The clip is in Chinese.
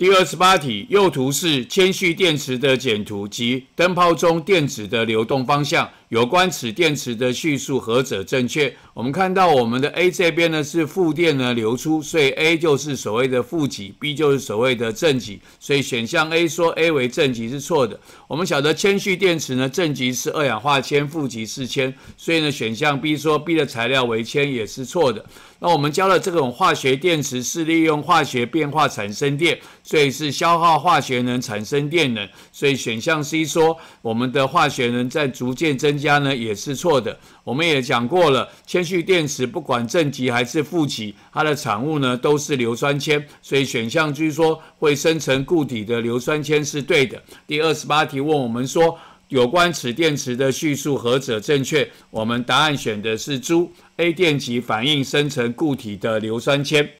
第二十八题，右图是铅蓄电池的简图及灯泡中电子的流动方向。有关此电池的叙述何者正确？我们看到我们的 A 这边呢是负电呢流出，所以 A 就是所谓的负极，B 就是所谓的正极。所以选项 A 说 A 为正极是错的。我们晓得铅蓄电池呢正极是二氧化铅，负极是铅，所以呢选项 B 说 B 的材料为铅也是错的。那我们教了这种化学电池是利用化学变化产生电。所以是消耗化学能产生电能，所以选项 C 说我们的化学能在逐渐增加呢，也是错的。我们也讲过了，铅蓄电池不管正极还是负极，它的产物呢都是硫酸铅，所以选项据说会生成固体的硫酸铅是对的。第二十八题问我们说有关此电池的叙述何者正确，我们答案选的是 A，A 电极反应生成固体的硫酸铅。